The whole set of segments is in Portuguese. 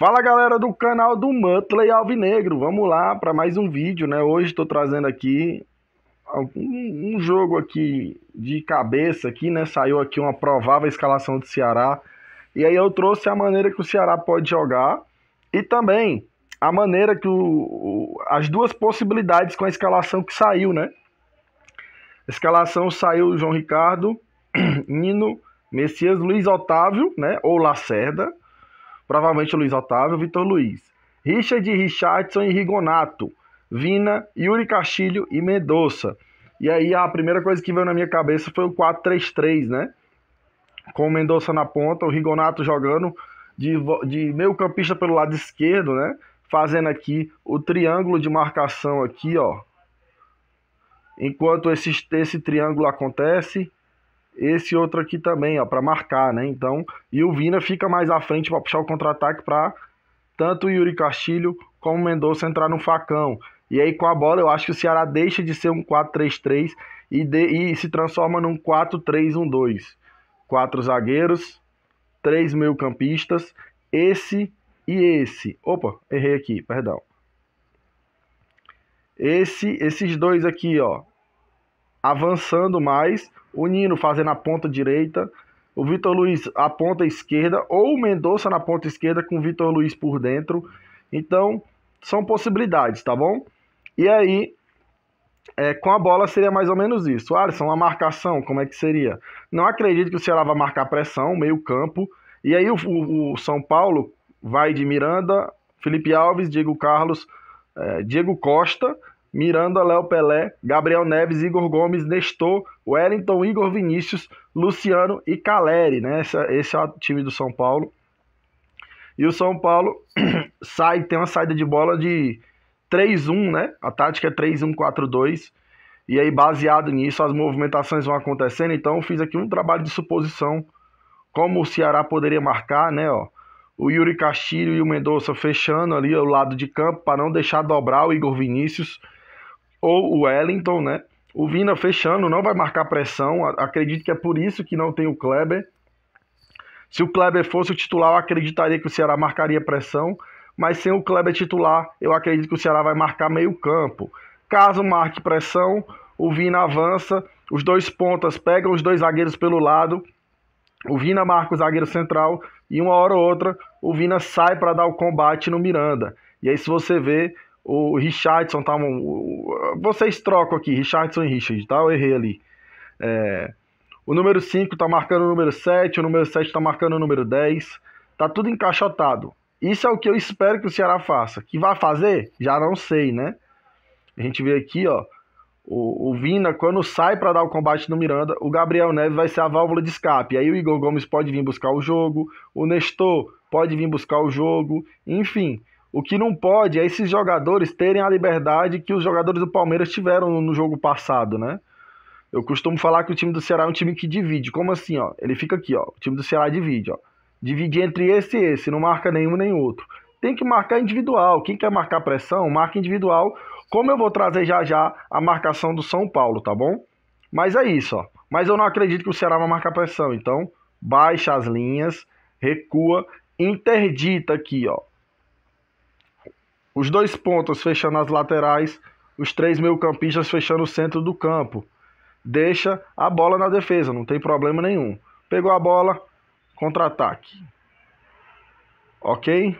Fala galera do canal do Mutley Alvinegro, vamos lá para mais um vídeo, né? Hoje estou trazendo aqui um, um, jogo aqui de cabeça aqui, né? Saiu aqui uma provável escalação do Ceará e aí eu trouxe a maneira que o Ceará pode jogar e também a maneira que o, as duas possibilidades com a escalação que saiu, né? A escalação saiu João Ricardo, Nino, Messias, Luiz Otávio, né? Ou Lacerda provavelmente Luiz Otávio, Vitor Luiz, Richard, Richardson e Rigonato, Vina, Yuri Castilho e Mendonça. E aí a primeira coisa que veio na minha cabeça foi o 4-3-3, né? Com o Mendonça na ponta, o Rigonato jogando de, de meio campista pelo lado esquerdo, né? Fazendo aqui o triângulo de marcação aqui, ó. Enquanto esse, esse triângulo acontece, esse outro aqui também, ó, para marcar, né? Então, e o Vina fica mais à frente para puxar o contra-ataque para tanto o Yuri Castilho como o Mendonça entrar no facão. E aí com a bola, eu acho que o Ceará deixa de ser um 4-3-3 e, e se transforma num 4-3-1-2. Quatro zagueiros, três meio-campistas, esse e esse. Opa, errei aqui, perdão. Esse, esses dois aqui, ó, avançando mais, o Nino fazendo a ponta direita, o Vitor Luiz a ponta esquerda, ou o Mendonça na ponta esquerda com o Vitor Luiz por dentro. Então, são possibilidades, tá bom? E aí, é, com a bola seria mais ou menos isso. Alisson, a marcação, como é que seria? Não acredito que o Ceará vai marcar pressão, meio campo. E aí o, o, o São Paulo vai de Miranda, Felipe Alves, Diego Carlos, é, Diego Costa Miranda, Léo Pelé, Gabriel Neves, Igor Gomes, Nestor, Wellington, Igor Vinícius, Luciano e Caleri, né? Esse, é, esse é o time do São Paulo. E o São Paulo sai, tem uma saída de bola de 3-1, né? A tática é 3-1-4-2. E aí, baseado nisso, as movimentações vão acontecendo. Então, eu fiz aqui um trabalho de suposição como o Ceará poderia marcar, né? Ó, o Yuri Castilho e o Mendonça fechando ali o lado de campo para não deixar dobrar o Igor Vinícius ou o Wellington, né? O Vina fechando, não vai marcar pressão. Acredito que é por isso que não tem o Kleber. Se o Kleber fosse o titular, eu acreditaria que o Ceará marcaria pressão. Mas sem o Kleber titular, eu acredito que o Ceará vai marcar meio campo. Caso marque pressão, o Vina avança, os dois pontas pegam os dois zagueiros pelo lado. O Vina marca o zagueiro central e uma hora ou outra o Vina sai para dar o combate no Miranda. E aí se você vê, o Richardson tá. Um, vocês trocam aqui, Richardson e Richard, tá? Eu errei ali. É, o número 5 tá marcando o número 7, o número 7 tá marcando o número 10. Tá tudo encaixotado. Isso é o que eu espero que o Ceará faça. Que vai fazer? Já não sei, né? A gente vê aqui, ó. O, o Vina, quando sai para dar o combate no Miranda, o Gabriel Neves vai ser a válvula de escape. Aí o Igor Gomes pode vir buscar o jogo, o Nestor pode vir buscar o jogo, enfim. O que não pode é esses jogadores terem a liberdade que os jogadores do Palmeiras tiveram no jogo passado, né? Eu costumo falar que o time do Ceará é um time que divide. Como assim, ó? Ele fica aqui, ó. O time do Ceará divide, ó. Divide entre esse e esse, não marca nenhum nem outro. Tem que marcar individual. Quem quer marcar pressão, marca individual. Como eu vou trazer já já a marcação do São Paulo, tá bom? Mas é isso, ó. Mas eu não acredito que o Ceará vai marcar pressão. Então, baixa as linhas, recua, interdita aqui, ó os dois pontos fechando as laterais, os três meio-campistas fechando o centro do campo. Deixa a bola na defesa, não tem problema nenhum. Pegou a bola, contra-ataque. Ok?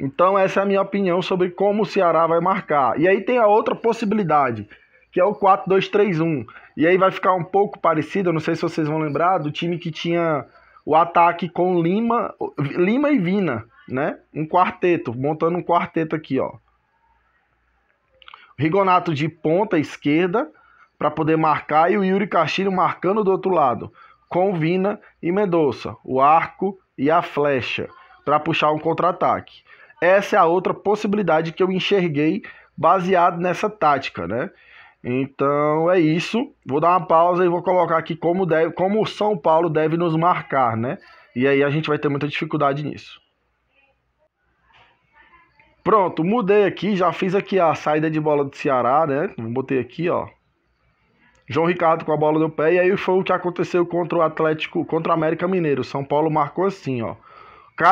Então, essa é a minha opinião sobre como o Ceará vai marcar. E aí tem a outra possibilidade, que é o 4-2-3-1. E aí vai ficar um pouco parecido, não sei se vocês vão lembrar, do time que tinha o ataque com Lima, Lima e Vina né? Um quarteto, montando um quarteto aqui, ó. Rigonato de ponta esquerda para poder marcar e o Yuri Castilho marcando do outro lado, com Vina e Mendonça, o arco e a flecha para puxar um contra-ataque. Essa é a outra possibilidade que eu enxerguei baseado nessa tática, né? Então é isso. Vou dar uma pausa e vou colocar aqui como deve, como o São Paulo deve nos marcar, né? E aí a gente vai ter muita dificuldade nisso. Pronto, mudei aqui, já fiz aqui a saída de bola do Ceará, né? Botei aqui, ó. João Ricardo com a bola no pé, e aí foi o que aconteceu contra o Atlético, contra o América Mineiro. São Paulo marcou assim, ó.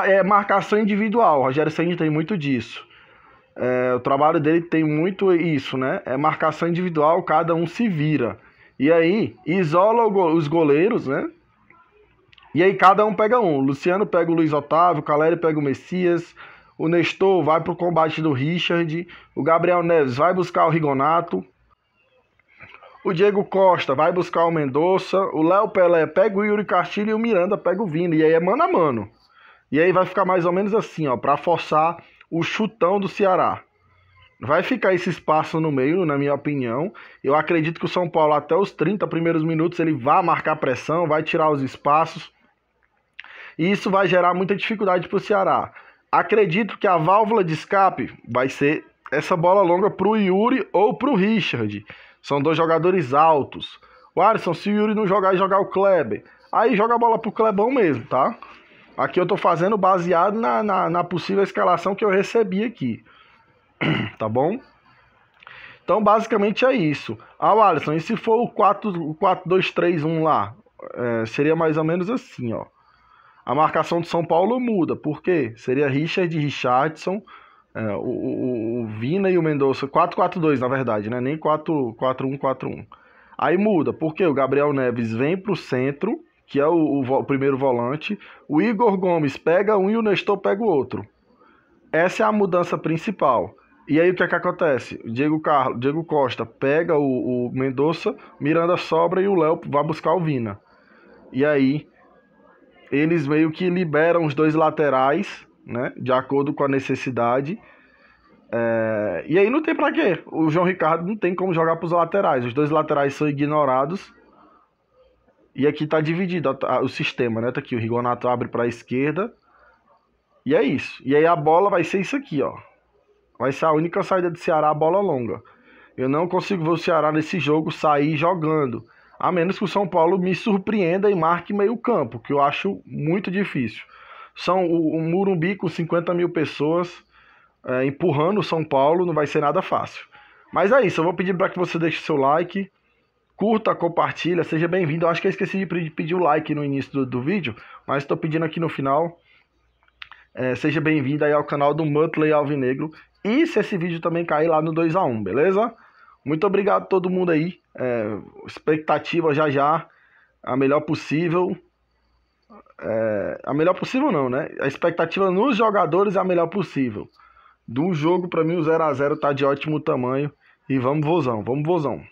É marcação individual, o Rogério Senna tem muito disso. É, o trabalho dele tem muito isso, né? É marcação individual, cada um se vira. E aí, isola os goleiros, né? E aí cada um pega um. Luciano pega o Luiz Otávio, Caleri pega o Messias, o Nestor vai para o combate do Richard. O Gabriel Neves vai buscar o Rigonato. O Diego Costa vai buscar o Mendonça. O Léo Pelé pega o Yuri Castilho e o Miranda pega o Vini. E aí é mano a mano. E aí vai ficar mais ou menos assim, ó, para forçar o chutão do Ceará. Vai ficar esse espaço no meio, na minha opinião. Eu acredito que o São Paulo, até os 30 primeiros minutos, ele vai marcar pressão, vai tirar os espaços. E isso vai gerar muita dificuldade para o Ceará. Acredito que a válvula de escape vai ser essa bola longa para o Yuri ou para o Richard. São dois jogadores altos. O Alisson, se o Yuri não jogar e jogar o Kleber, aí joga a bola para o Clebão mesmo, tá? Aqui eu estou fazendo baseado na, na, na possível escalação que eu recebi aqui. tá bom? Então, basicamente é isso. Ah, Alisson, e se for o 4-2-3-1 lá? É, seria mais ou menos assim, ó. A marcação de São Paulo muda, por quê? Seria Richard e Richardson, é, o, o, o, Vina e o Mendonça, 4-4-2 na verdade, né? nem 4-1-4-1. Aí muda, porque o Gabriel Neves vem para o centro, que é o, o, o, primeiro volante, o Igor Gomes pega um e o Nestor pega o outro. Essa é a mudança principal. E aí o que, é que acontece? Diego Carlos, Diego Costa pega o, o Mendonça, Miranda sobra e o Léo vai buscar o Vina. E aí eles meio que liberam os dois laterais, né? De acordo com a necessidade. É... E aí não tem para quê. O João Ricardo não tem como jogar para os laterais. Os dois laterais são ignorados. E aqui está dividido o sistema, né? Tá aqui o Rigonato abre para a esquerda. E é isso. E aí a bola vai ser isso aqui, ó. Vai ser a única saída do Ceará, a bola longa. Eu não consigo ver o Ceará nesse jogo sair jogando a menos que o São Paulo me surpreenda e marque meio campo, que eu acho muito difícil. São o, o Murumbi com 50 mil pessoas é, empurrando o São Paulo, não vai ser nada fácil. Mas é isso, eu vou pedir para que você deixe seu like, curta, compartilha, seja bem-vindo. Eu acho que eu esqueci de pedir o like no início do, do vídeo, mas estou pedindo aqui no final. É, seja bem-vindo aí ao canal do Mutley Alvinegro. E se esse vídeo também cair lá no 2x1, beleza? Muito obrigado a todo mundo aí. É, expectativa já já. A melhor possível. É, a melhor possível não, né? A expectativa nos jogadores é a melhor possível. Do jogo, para mim, o 0 a 0 tá de ótimo tamanho. E vamos, vozão. Vamos, vozão.